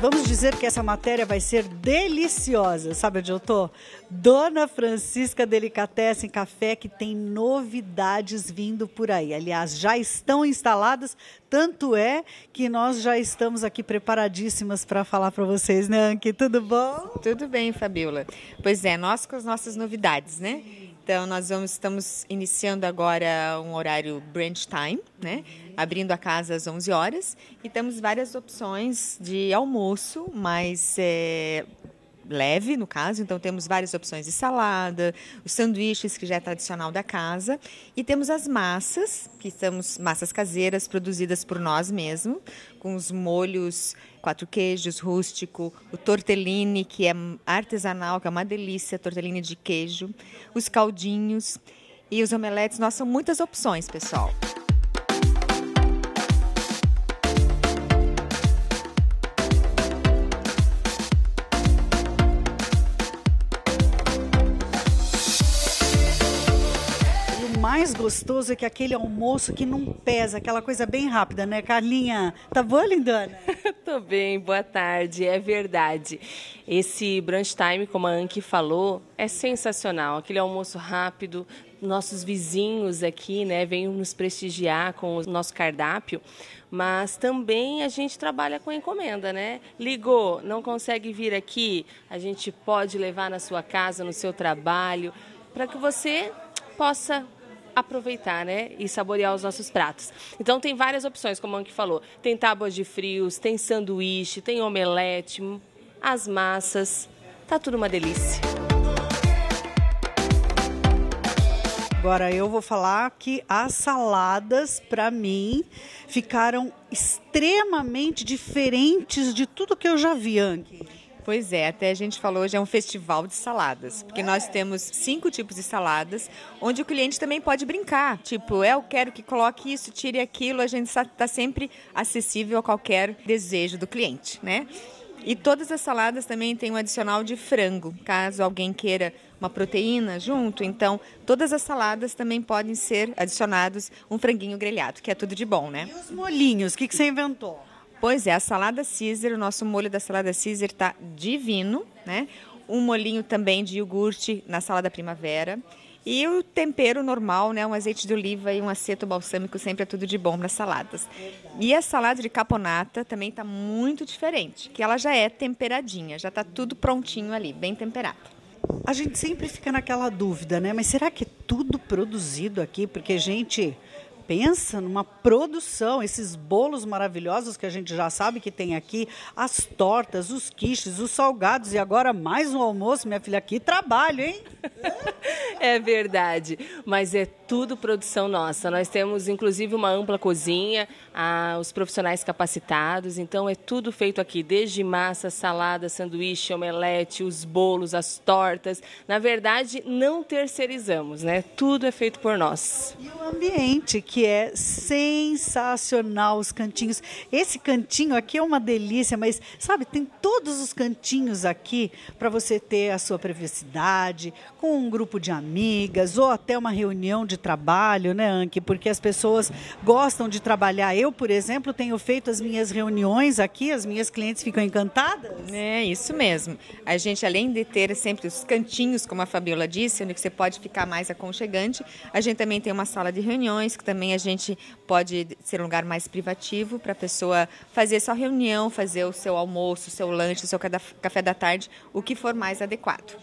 Vamos dizer que essa matéria vai ser deliciosa. Sabe onde eu tô? Dona Francisca Delicatessen Café, que tem novidades vindo por aí. Aliás, já estão instaladas, tanto é que nós já estamos aqui preparadíssimas para falar para vocês, né, Anki? Tudo bom? Tudo bem, Fabiola. Pois é, nós com as nossas novidades, né? Então, nós vamos, estamos iniciando agora um horário brunch time, né? Abrindo a casa às 11 horas. E temos várias opções de almoço, mas é, leve, no caso, então temos várias opções de salada, os sanduíches, que já é tradicional da casa, e temos as massas, que estamos massas caseiras produzidas por nós mesmos, com os molhos quatro queijos rústico, o tortellini, que é artesanal, que é uma delícia, tortellini de queijo, os caldinhos e os omeletes. Nossa, são muitas opções, pessoal. mais gostoso é que aquele almoço que não pesa, aquela coisa bem rápida, né, Carlinha? Tá boa, lindana? Tô bem, boa tarde, é verdade. Esse brunch time, como a Anki falou, é sensacional. Aquele almoço rápido, nossos vizinhos aqui, né, vêm nos prestigiar com o nosso cardápio, mas também a gente trabalha com encomenda, né? Ligou, não consegue vir aqui, a gente pode levar na sua casa, no seu trabalho, para que você possa aproveitar, né? E saborear os nossos pratos. Então tem várias opções, como o Anki falou. Tem tábuas de frios, tem sanduíche, tem omelete, as massas. Tá tudo uma delícia. Agora eu vou falar que as saladas, para mim, ficaram extremamente diferentes de tudo que eu já vi, Anki. Pois é, até a gente falou hoje é um festival de saladas, porque nós temos cinco tipos de saladas, onde o cliente também pode brincar. Tipo, eu quero que coloque isso, tire aquilo, a gente está sempre acessível a qualquer desejo do cliente, né? E todas as saladas também têm um adicional de frango, caso alguém queira uma proteína junto. Então, todas as saladas também podem ser adicionados um franguinho grelhado, que é tudo de bom, né? E os molinhos, o que, que você inventou? Pois é, a salada Caesar, o nosso molho da salada Caesar está divino, né? Um molinho também de iogurte na salada primavera. E o tempero normal, né? Um azeite de oliva e um aceto balsâmico sempre é tudo de bom para saladas. E a salada de caponata também está muito diferente, que ela já é temperadinha, já está tudo prontinho ali, bem temperado. A gente sempre fica naquela dúvida, né? Mas será que é tudo produzido aqui? Porque, é. gente, pensa numa produção, esses bolos maravilhosos que a gente já sabe que tem aqui, as tortas, os quiches, os salgados e agora mais um almoço, minha filha, aqui trabalho, hein? É verdade, mas é tudo produção nossa. Nós temos inclusive uma ampla cozinha, os profissionais capacitados, então é tudo feito aqui, desde massa, salada, sanduíche, omelete, os bolos, as tortas. Na verdade, não terceirizamos, né? Tudo é feito por nós. E o ambiente que que é sensacional os cantinhos. Esse cantinho aqui é uma delícia, mas sabe, tem todos os cantinhos aqui para você ter a sua privacidade, com um grupo de amigas ou até uma reunião de trabalho, né, Anki? Porque as pessoas gostam de trabalhar. Eu, por exemplo, tenho feito as minhas reuniões aqui, as minhas clientes ficam encantadas. É, isso mesmo. A gente, além de ter sempre os cantinhos, como a Fabiola disse, onde você pode ficar mais aconchegante, a gente também tem uma sala de reuniões que também também a gente pode ser um lugar mais privativo para a pessoa fazer sua reunião, fazer o seu almoço, o seu lanche, o seu café da tarde, o que for mais adequado.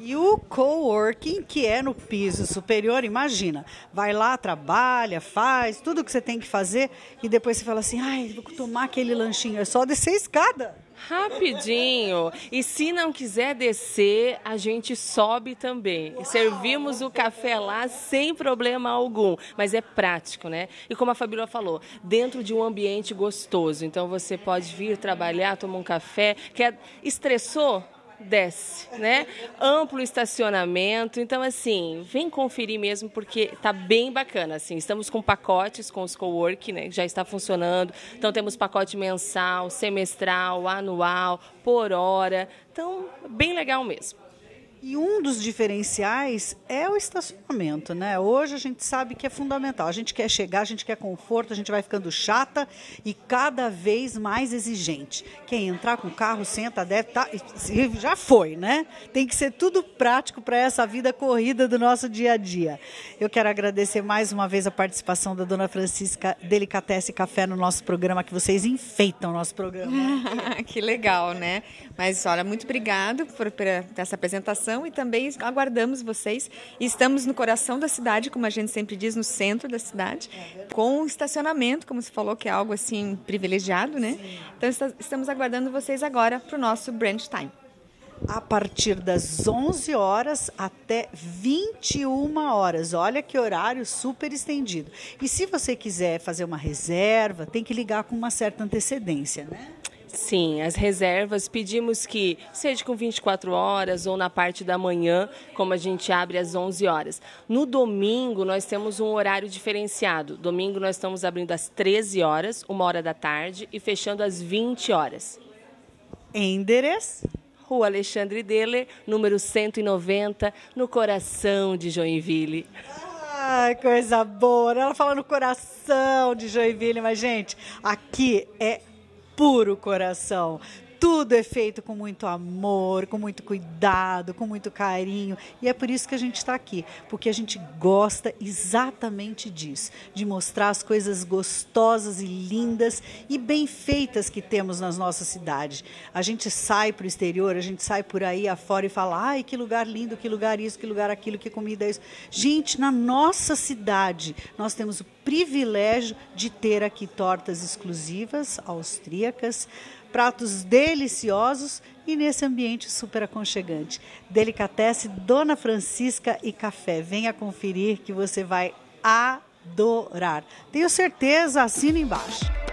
E o coworking, que é no piso superior, imagina, vai lá, trabalha, faz tudo o que você tem que fazer e depois você fala assim: ai, vou tomar aquele lanchinho, é só descer a escada. Rapidinho. E se não quiser descer, a gente sobe também. Uau, Servimos o café lá sem problema algum. Mas é prático, né? E como a Fabíola falou, dentro de um ambiente gostoso. Então você pode vir trabalhar, tomar um café. Quer... Estressou? desce, né? Amplo estacionamento. Então, assim, vem conferir mesmo, porque tá bem bacana. Assim, estamos com pacotes com os co-work, né? Que já está funcionando. Então, temos pacote mensal, semestral, anual, por hora. Então, bem legal mesmo. E um dos diferenciais é o estacionamento, né? Hoje a gente sabe que é fundamental. A gente quer chegar, a gente quer conforto, a gente vai ficando chata e cada vez mais exigente. Quem entrar com o carro, senta, deve tá, já foi, né? Tem que ser tudo prático para essa vida corrida do nosso dia a dia. Eu quero agradecer mais uma vez a participação da dona Francisca Delicatesse Café no nosso programa, que vocês enfeitam o nosso programa. que legal, né? Mas olha, muito obrigado por, por essa apresentação participação e também aguardamos vocês. Estamos no coração da cidade, como a gente sempre diz, no centro da cidade, com estacionamento, como se falou, que é algo assim privilegiado, né? Então está, estamos aguardando vocês agora para o nosso brunch time a partir das 11 horas até 21 horas. Olha que horário super estendido. E se você quiser fazer uma reserva, tem que ligar com uma certa antecedência, né? Sim, as reservas pedimos que seja com 24 horas ou na parte da manhã, como a gente abre às 11 horas. No domingo nós temos um horário diferenciado. Domingo nós estamos abrindo às 13 horas, uma hora da tarde e fechando às 20 horas. Endereço? Rua Alexandre Deller, número 190, no coração de Joinville. Ai, coisa boa. Ela fala no coração de Joinville, mas, gente, aqui é puro coração tudo é feito com muito amor, com muito cuidado, com muito carinho. E é por isso que a gente está aqui, porque a gente gosta exatamente disso de mostrar as coisas gostosas e lindas e bem feitas que temos nas nossas cidades. A gente sai para o exterior, a gente sai por aí afora e fala: ai, que lugar lindo, que lugar isso, que lugar aquilo, que comida é isso. Gente, na nossa cidade, nós temos o privilégio de ter aqui tortas exclusivas austríacas pratos deliciosos e nesse ambiente super aconchegante. Delicatesse Dona Francisca e Café. Venha conferir que você vai adorar. Tenho certeza, assina embaixo.